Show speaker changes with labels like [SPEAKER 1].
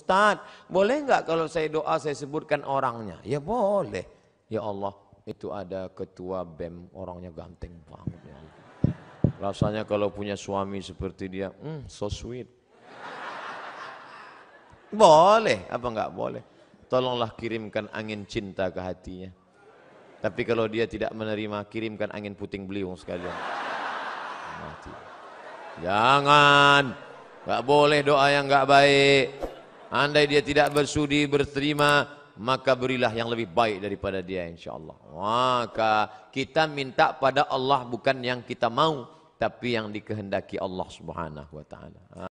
[SPEAKER 1] Ustaz, boleh enggak kalau saya doa saya sebutkan orangnya? Ya boleh. Ya Allah, itu ada ketua BEM, orangnya ganteng banget. Ya Rasanya kalau punya suami seperti dia, hmm, so sweet. Boleh, apa enggak boleh? Tolonglah kirimkan angin cinta ke hatinya. Tapi kalau dia tidak menerima, kirimkan angin puting beliung sekalian. Mati. Jangan, Enggak boleh doa yang enggak baik. Andai dia tidak bersudi, berterima, maka berilah yang lebih baik daripada dia insyaAllah. Maka kita minta pada Allah bukan yang kita mau, tapi yang dikehendaki Allah subhanahu wa ta'ala. Ha.